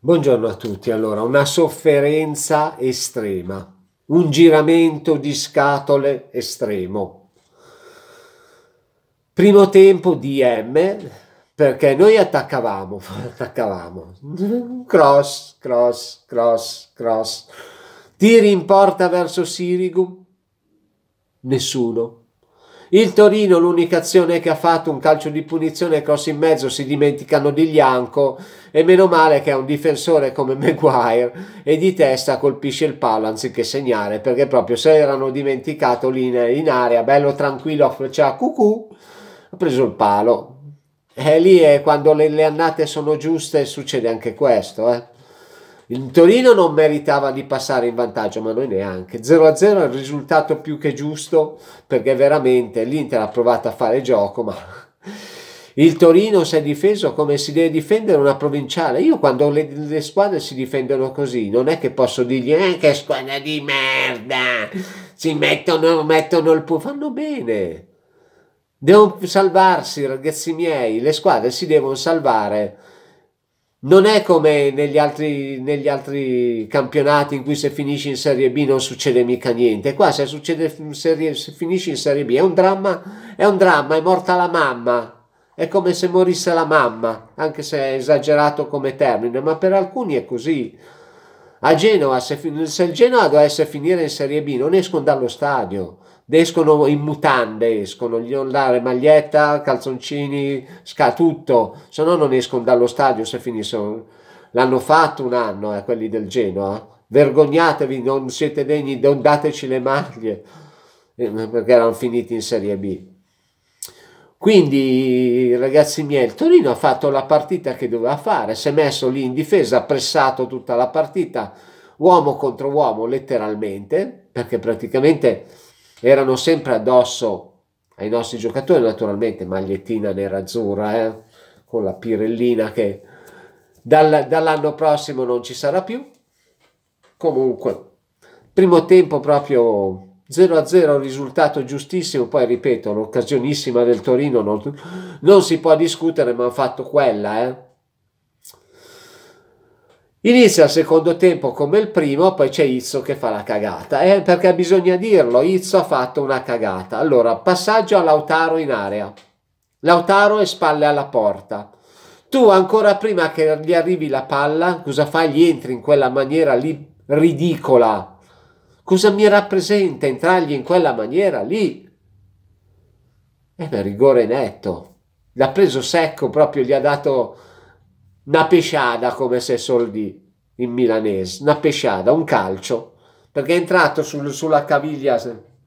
Buongiorno a tutti. Allora, una sofferenza estrema, un giramento di scatole estremo. Primo tempo di M perché noi attaccavamo, attaccavamo. Cross, cross, cross, cross. Tiri in porta verso Sirigu. Nessuno. Il Torino l'unica azione che ha fatto un calcio di punizione cross in mezzo, si dimenticano di Lianco e meno male che è un difensore come Maguire e di testa colpisce il palo anziché segnare perché proprio se erano dimenticato lì in area, bello tranquillo, faceva cucù, ha preso il palo. E lì è quando le, le annate sono giuste succede anche questo, eh. Il Torino non meritava di passare in vantaggio, ma noi neanche. 0-0 è il risultato più che giusto, perché veramente l'Inter ha provato a fare gioco, ma il Torino si è difeso come si deve difendere una provinciale. Io quando le, le squadre si difendono così, non è che posso dirgli eh, che squadra di merda, si mettono, mettono il puff, fanno bene. Devono salvarsi, ragazzi miei, le squadre si devono salvare non è come negli altri, negli altri, campionati in cui se finisci in Serie B non succede mica niente. Qua se, succede, se, se finisci in Serie B è un, dramma, è un dramma, è morta la mamma. È come se morisse la mamma, anche se è esagerato come termine, ma per alcuni è così. A Genova, se, se il Genova dovesse finire in Serie B, non escono dallo stadio escono in mutande, escono, gli ondare, maglietta, calzoncini, sca, tutto, se no non escono dallo stadio se finiscono. L'hanno fatto un anno, eh, quelli del Genoa, vergognatevi, non siete degni, non dateci le maglie, eh, perché erano finiti in Serie B. Quindi, ragazzi miei, il Torino ha fatto la partita che doveva fare, si è messo lì in difesa, ha pressato tutta la partita, uomo contro uomo, letteralmente, perché praticamente erano sempre addosso ai nostri giocatori, naturalmente magliettina nerazzurra, eh? con la pirellina che dal, dall'anno prossimo non ci sarà più. Comunque, primo tempo proprio 0-0, risultato giustissimo, poi ripeto, l'occasionissima del Torino non, non si può discutere, ma ha fatto quella, eh? Inizia il secondo tempo come il primo, poi c'è Izzo che fa la cagata, eh, perché bisogna dirlo, Izzo ha fatto una cagata. Allora, passaggio a Lautaro in area. Lautaro è spalle alla porta. Tu ancora prima che gli arrivi la palla, cosa fai? Gli entri in quella maniera lì ridicola. Cosa mi rappresenta entrargli in quella maniera lì? Eh, è un rigore netto. L'ha preso secco, proprio gli ha dato una pesciata come se soldi di in milanese, una pesciata, un calcio, perché è entrato sul, sulla caviglia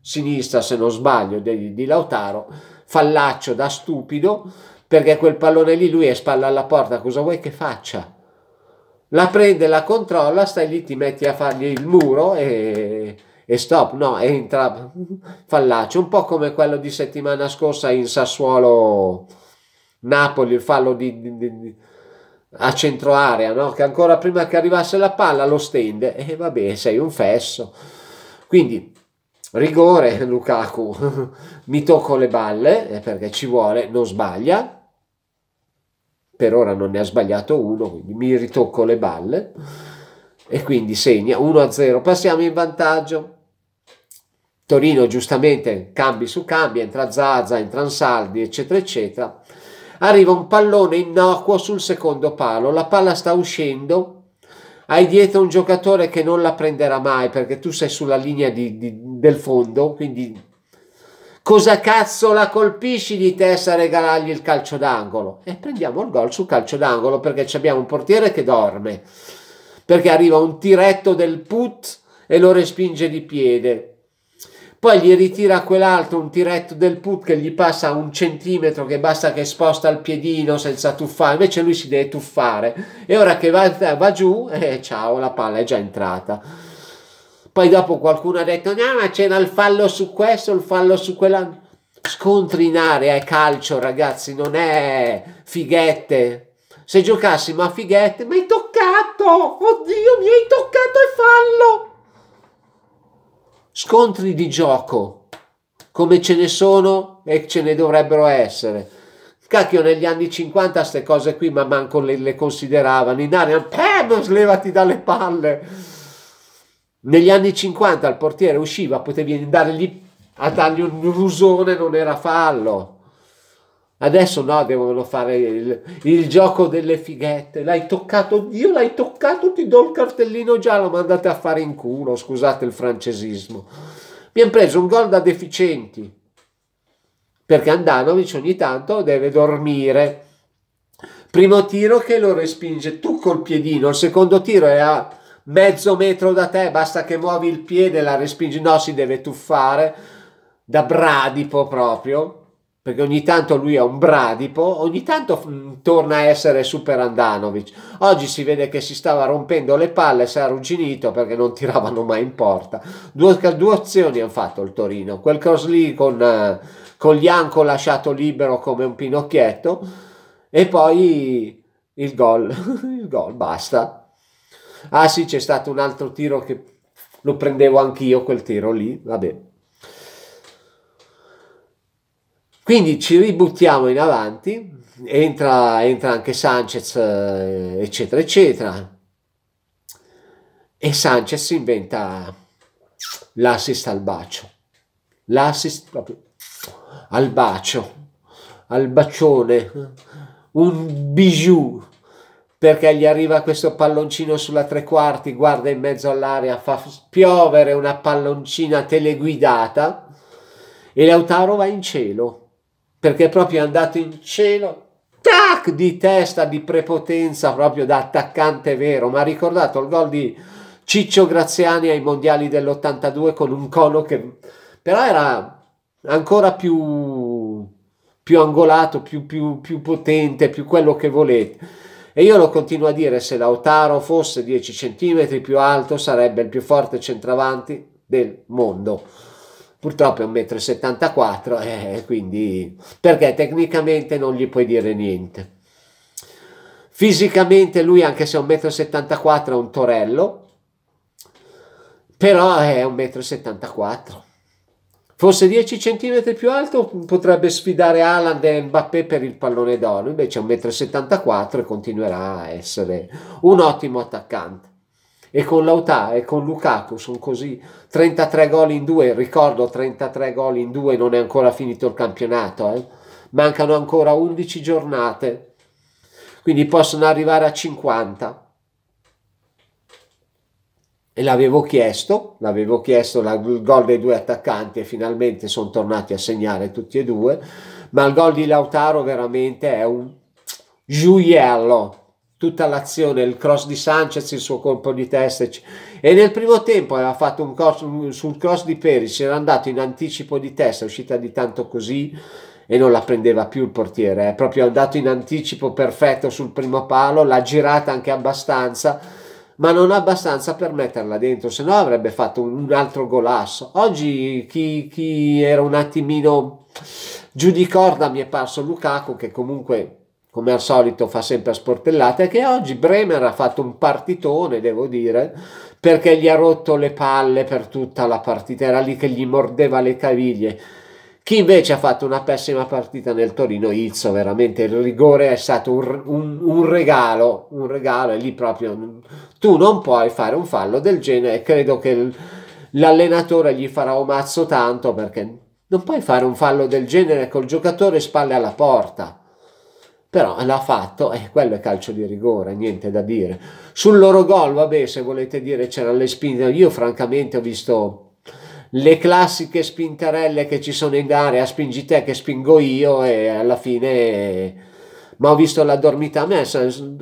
sinistra, se non sbaglio, di, di Lautaro, fallaccio da stupido, perché quel pallone lì lui è spalla alla porta, cosa vuoi che faccia? La prende, la controlla, stai lì, ti metti a fargli il muro e, e stop, no, entra fallaccio, un po' come quello di settimana scorsa in Sassuolo Napoli, il fallo di, di, di a centro area, no? che ancora prima che arrivasse la palla lo stende e eh, vabbè, sei un fesso. Quindi rigore Lukaku, mi tocco le balle eh, perché ci vuole, non sbaglia. Per ora non ne ha sbagliato uno, quindi mi ritocco le balle e quindi segna 1-0. Passiamo in vantaggio. Torino giustamente cambi su cambi, entra Zaza, entra Ansaldi, eccetera, eccetera arriva un pallone innocuo sul secondo palo, la palla sta uscendo, hai dietro un giocatore che non la prenderà mai perché tu sei sulla linea di, di, del fondo, quindi cosa cazzo la colpisci di testa a regalargli il calcio d'angolo? E prendiamo il gol sul calcio d'angolo perché abbiamo un portiere che dorme, perché arriva un tiretto del put e lo respinge di piede poi gli ritira quell'altro un tiretto del put che gli passa un centimetro che basta che sposta il piedino senza tuffare, invece lui si deve tuffare e ora che va, va giù, eh, ciao, la palla è già entrata. Poi dopo qualcuno ha detto, no ma c'era il fallo su questo, il fallo su quella... Scontri in area è calcio ragazzi, non è fighette. Se giocassimo a fighette, mi hai toccato, oddio mi hai toccato e fallo scontri di gioco come ce ne sono e ce ne dovrebbero essere. Cacchio, negli anni 50 queste cose qui ma manco le, le consideravano. In aria, pam, slevati dalle palle. Negli anni 50 il portiere usciva, potevi lì a dargli un rusone, non era fallo. Adesso no, devono fare il, il, gioco delle fighette. L'hai toccato, io l'hai toccato, ti do il cartellino giallo, ma andate a fare in culo, scusate il francesismo. Abbiamo preso un gol da deficienti, perché Andanovic ogni tanto deve dormire. Primo tiro che lo respinge tu col piedino, il secondo tiro è a mezzo metro da te, basta che muovi il piede e la respingi. No, si deve tuffare da bradipo proprio perché ogni tanto lui è un bradipo, ogni tanto mm, torna a essere super Andanovic. Oggi si vede che si stava rompendo le palle, si è arrugginito perché non tiravano mai in porta. Due, due azioni hanno fatto il Torino, quel cross lì con, eh, con Lianco lasciato libero come un pinocchietto e poi il gol, il gol, basta. Ah sì, c'è stato un altro tiro che lo prendevo anch'io quel tiro lì, vabbè. Quindi ci ributtiamo in avanti, entra, entra anche Sanchez, eh, eccetera, eccetera. E Sanchez inventa l'assist al bacio. L'assist proprio al bacio, al bacione, un bijou perché gli arriva questo palloncino sulla tre quarti, guarda in mezzo all'aria, fa piovere una palloncina teleguidata e Lautaro va in cielo perché è proprio andato in cielo, tac, di testa, di prepotenza, proprio da attaccante vero. Ma ha ricordato il gol di Ciccio Graziani ai mondiali dell'82 con un collo che però era ancora più, più angolato, più, più, più potente, più quello che volete. E io lo continuo a dire, se Lautaro fosse 10 cm più alto sarebbe il più forte centravanti del mondo purtroppo è un 1,74 m, eh, eh, quindi perché tecnicamente non gli puoi dire niente. Fisicamente lui, anche se è un 1,74 m, è un torello, però è un 1,74 m. Fosse 10 cm più alto potrebbe sfidare Alan e Mbappé per il pallone d'oro, invece è un 1,74 m e continuerà a essere un ottimo attaccante e con Lautà e con Lukaku sono così 33 gol in due, ricordo 33 gol in due, non è ancora finito il campionato, eh? mancano ancora 11 giornate, quindi possono arrivare a 50. E l'avevo chiesto, l'avevo chiesto la, il gol dei due attaccanti e finalmente sono tornati a segnare tutti e due, ma il gol di Lautaro veramente è un gioiello, tutta l'azione, il cross di Sanchez, il suo colpo di testa. E nel primo tempo aveva fatto un cross sul cross di Peris, era andato in anticipo di testa, uscita di tanto così e non la prendeva più il portiere, è eh. proprio andato in anticipo perfetto sul primo palo, l'ha girata anche abbastanza, ma non abbastanza per metterla dentro, se no avrebbe fatto un altro golasso. Oggi chi, chi era un attimino giù di corda mi è parso Lukaku che comunque come al solito fa sempre a sportellate, che oggi Bremer ha fatto un partitone, devo dire, perché gli ha rotto le palle per tutta la partita, era lì che gli mordeva le caviglie. Chi invece ha fatto una pessima partita nel Torino, Izzo, veramente il rigore è stato un, un, un regalo, un regalo, è lì proprio tu non puoi fare un fallo del genere, credo che l'allenatore gli farà omazzo tanto perché non puoi fare un fallo del genere col giocatore spalle alla porta però l'ha fatto e eh, quello è calcio di rigore, niente da dire. Sul loro gol, vabbè, se volete dire c'erano le spinte, io francamente ho visto le classiche spintarelle che ci sono in area, spingi te che spingo io e alla fine... Ma ho visto la dormita a me,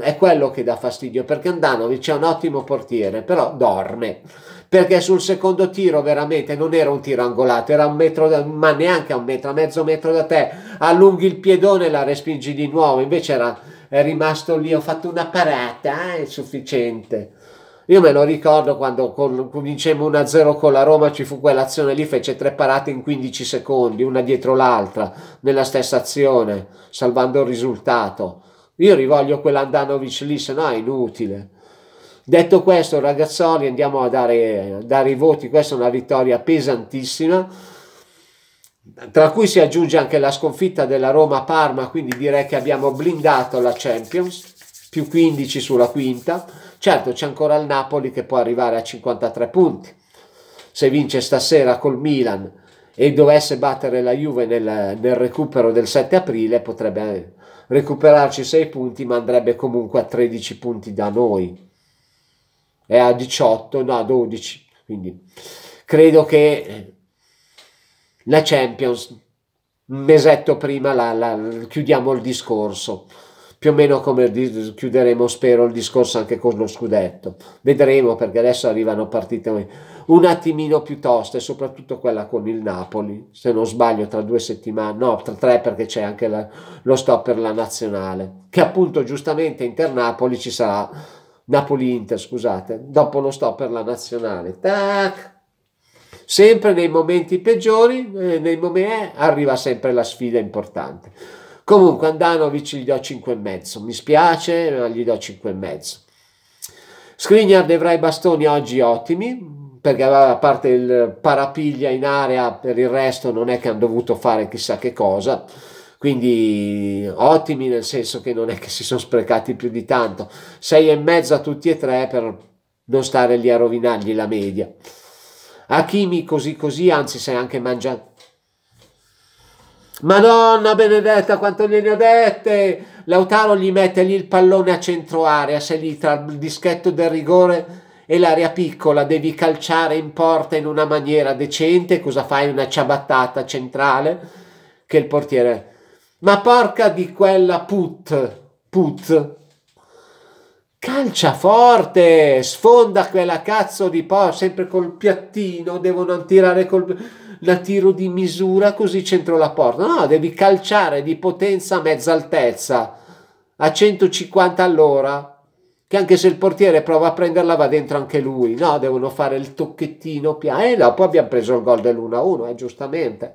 è quello che dà fastidio, perché Andanovic è un ottimo portiere, però dorme perché sul secondo tiro veramente non era un tiro angolato, era un metro, da, ma neanche a un metro, a mezzo metro da te, allunghi il piedone e la respingi di nuovo, invece era rimasto lì, ho fatto una parata, eh, è sufficiente. Io me lo ricordo quando vincemmo 1-0 con la Roma, ci fu quell'azione lì, fece tre parate in 15 secondi, una dietro l'altra, nella stessa azione, salvando il risultato. Io rivoglio quell'Andanovic lì, se no è inutile. Detto questo, ragazzoli, andiamo a dare, dare i voti. Questa è una vittoria pesantissima tra cui si aggiunge anche la sconfitta della Roma Parma, quindi direi che abbiamo blindato la Champions, più 15 sulla quinta. Certo, c'è ancora il Napoli che può arrivare a 53 punti. Se vince stasera col Milan e dovesse battere la Juve nel, nel recupero del 7 aprile, potrebbe recuperarci 6 punti, ma andrebbe comunque a 13 punti da noi è a 18, no a 12, quindi credo che eh, la Champions un mesetto prima la, la, chiudiamo il discorso più o meno come chiuderemo spero il discorso anche con lo scudetto vedremo perché adesso arrivano partite un attimino più toste soprattutto quella con il Napoli se non sbaglio tra due settimane no tra tre perché c'è anche la, lo stop per la nazionale che appunto giustamente inter Napoli ci sarà Napoli-Inter, scusate, dopo lo stop per la nazionale. Tac! Sempre nei momenti peggiori, eh, nei momenti, eh, arriva sempre la sfida importante. Comunque Andanovic gli do 5,5, mi spiace, ma gli do 5,5. Skriniar dovrà i bastoni oggi ottimi, perché a parte il parapiglia in area, per il resto non è che hanno dovuto fare chissà che cosa quindi ottimi nel senso che non è che si sono sprecati più di tanto, Sei e mezzo a tutti e tre per non stare lì a rovinargli la media. Hakimi così così, anzi sei anche mangiato. Madonna benedetta quanto gliene ho dette! Lautaro gli mette lì il pallone a centro area, sei lì tra il dischetto del rigore e l'area piccola, devi calciare in porta in una maniera decente, cosa fai? Una ciabattata centrale che il portiere ma porca di quella put, put. Calcia forte, sfonda quella cazzo di po', sempre col piattino, devono tirare col la tiro di misura così centro la porta. No, devi calciare di potenza a mezza altezza, a 150 all'ora che anche se il portiere prova a prenderla va dentro anche lui, no? Devono fare il tocchettino piano. E eh, dopo abbiamo preso il gol dell'1-1, eh, giustamente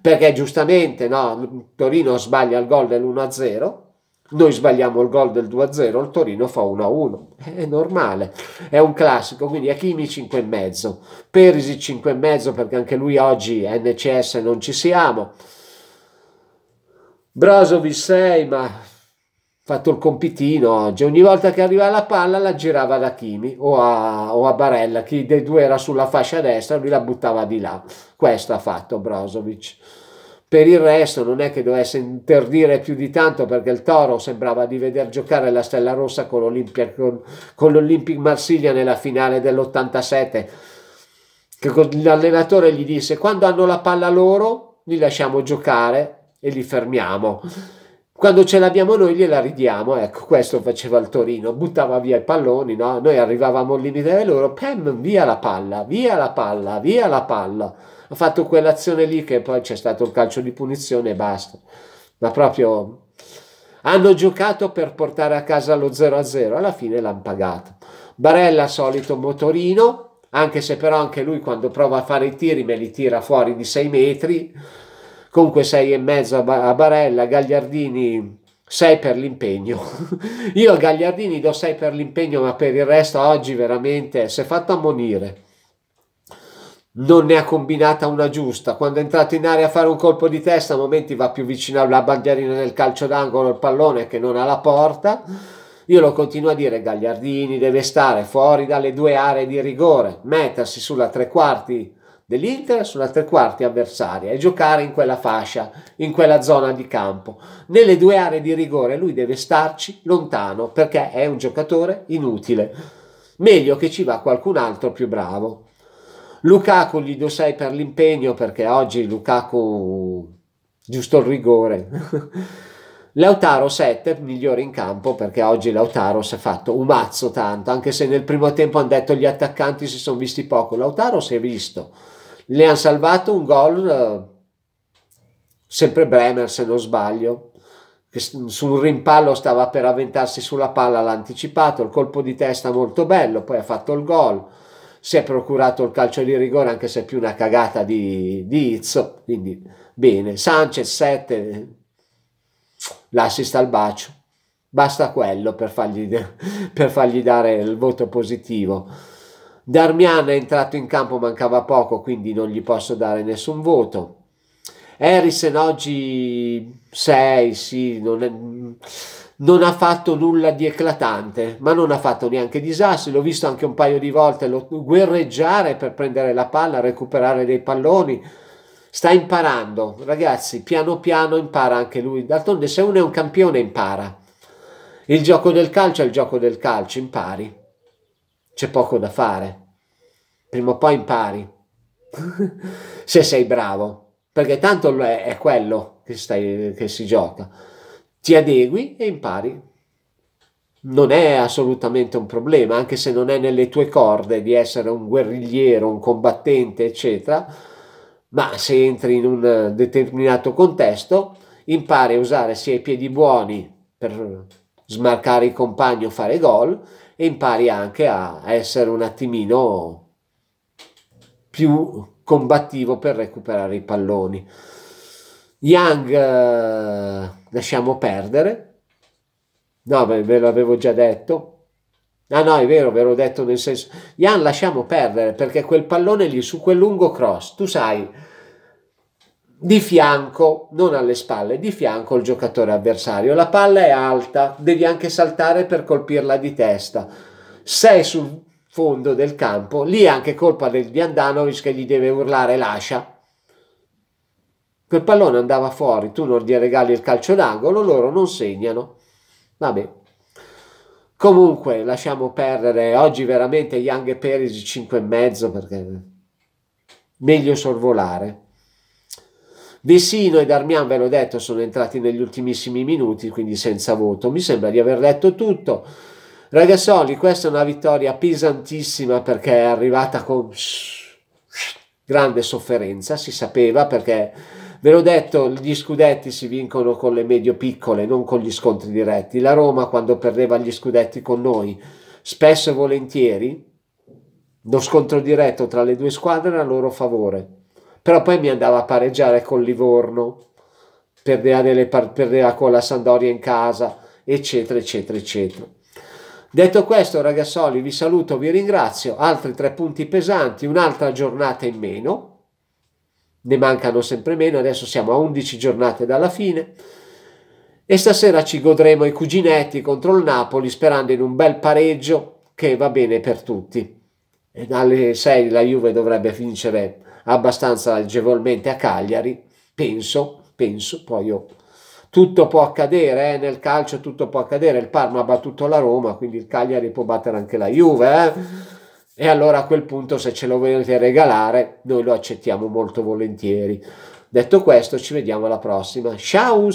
perché giustamente no, Torino sbaglia il gol dell'1-0, noi sbagliamo il gol del 2-0, il Torino fa 1-1, è normale, è un classico, quindi Achimi 5,5, Perisi 5,5 perché anche lui oggi NCS non ci siamo, Brosovic 6 ma fatto il compitino, oggi. Cioè, ogni volta che arrivava la palla la girava da Chimi o a, o a Barella, chi dei due era sulla fascia destra, lui la buttava di là. Questo ha fatto Brozovic. Per il resto non è che dovesse interdire più di tanto perché il Toro sembrava di veder giocare la Stella Rossa con, l'Olimpia, con, con l'Olympic Marsiglia nella finale dell'87, che l'allenatore gli disse quando hanno la palla loro li lasciamo giocare e li fermiamo. Mhm. Quando ce l'abbiamo noi gliela ridiamo, ecco, questo faceva il Torino, buttava via i palloni, no? Noi arrivavamo al limite di loro, pam, via la palla, via la palla, via la palla. Ha fatto quell'azione lì che poi c'è stato il calcio di punizione e basta. Ma proprio hanno giocato per portare a casa lo 0-0, alla fine l'hanno pagato. Barella solito motorino, anche se però anche lui quando prova a fare i tiri me li tira fuori di 6 metri comunque 6,5 a Barella, Gagliardini 6 per l'impegno. Io a Gagliardini do 6 per l'impegno, ma per il resto oggi veramente si è fatto ammonire. Non ne ha combinata una giusta. Quando è entrato in area a fare un colpo di testa, a momenti va più vicino alla bandierina del calcio d'angolo, il pallone che non alla porta. Io lo continuo a dire, Gagliardini deve stare fuori dalle due aree di rigore, mettersi sulla tre quarti dell'Inter sulla tre quarti avversaria e giocare in quella fascia, in quella zona di campo. Nelle due aree di rigore lui deve starci lontano perché è un giocatore inutile. Meglio che ci va qualcun altro più bravo. Lukaku gli do 6 per l'impegno perché oggi Lukaku giusto il rigore. Lautaro 7, migliore in campo perché oggi Lautaro si è fatto un mazzo tanto, anche se nel primo tempo hanno detto gli attaccanti si sono visti poco, Lautaro si è visto ne hanno salvato un gol eh, sempre Bremer se non sbaglio che su un rimpallo stava per avventarsi sulla palla l'ha anticipato il colpo di testa molto bello poi ha fatto il gol si è procurato il calcio di rigore anche se è più una cagata di, di Izzo quindi bene Sanchez 7 l'assist al bacio basta quello per fargli, per fargli dare il voto positivo Darmian è entrato in campo, mancava poco, quindi non gli posso dare nessun voto. Harrison oggi 6, sì, non, è, non, ha fatto nulla di eclatante, ma non ha fatto neanche disastri. L'ho visto anche un paio di volte lo, guerreggiare per prendere la palla, recuperare dei palloni. Sta imparando, ragazzi, piano piano impara anche lui. D'altronde, se uno è un campione, impara. Il gioco del calcio è il gioco del calcio, impari. C'è poco da fare prima o poi impari, se sei bravo, perché tanto è, quello che, stai, che si gioca. Ti adegui e impari. Non è assolutamente un problema, anche se non è nelle tue corde di essere un guerrigliero, un combattente, eccetera, ma se entri in un determinato contesto, impari a usare sia i piedi buoni per smarcare il compagno, fare gol e impari anche a essere un attimino più combattivo per recuperare i palloni. Young eh, lasciamo perdere. No, beh, ve l'avevo già detto. Ah no, è vero, ve l'ho detto nel senso... Young lasciamo perdere perché quel pallone lì su quel lungo cross, tu sai, di fianco, non alle spalle, di fianco il giocatore avversario. La palla è alta, devi anche saltare per colpirla di testa. Sei sul fondo del campo. Lì è anche colpa del Diandanovic che gli deve urlare lascia. Quel pallone andava fuori, tu non gli regali il calcio d'angolo, loro non segnano. Vabbè. Comunque, lasciamo perdere. Oggi veramente Young e Peris 5 e mezzo, perché meglio sorvolare. Vesino e Darmian, ve l'ho detto, sono entrati negli ultimissimi minuti, quindi senza voto. Mi sembra di aver letto tutto. Ragazzoli, questa è una vittoria pesantissima perché è arrivata con grande sofferenza, si sapeva perché ve l'ho detto, gli scudetti si vincono con le medio piccole, non con gli scontri diretti. La Roma quando perdeva gli scudetti con noi, spesso e volentieri, lo scontro diretto tra le due squadre era a loro favore, però poi mi andava a pareggiare con Livorno, perdeva, delle, perdeva con la Sandoria in casa, eccetera, eccetera, eccetera. Detto questo, ragazzoli, vi saluto, vi ringrazio. Altri tre punti pesanti, un'altra giornata in meno. Ne mancano sempre meno, adesso siamo a 11 giornate dalla fine. E stasera ci godremo i cuginetti contro il Napoli sperando in un bel pareggio che va bene per tutti. E dalle 6 la Juve dovrebbe vincere abbastanza agevolmente a Cagliari, penso, penso, poi io tutto può accadere, eh? nel calcio tutto può accadere, il Parma ha battuto la Roma, quindi il Cagliari può battere anche la Juve. Eh? E allora a quel punto se ce lo volete regalare, noi lo accettiamo molto volentieri. Detto questo, ci vediamo alla prossima. Ciao!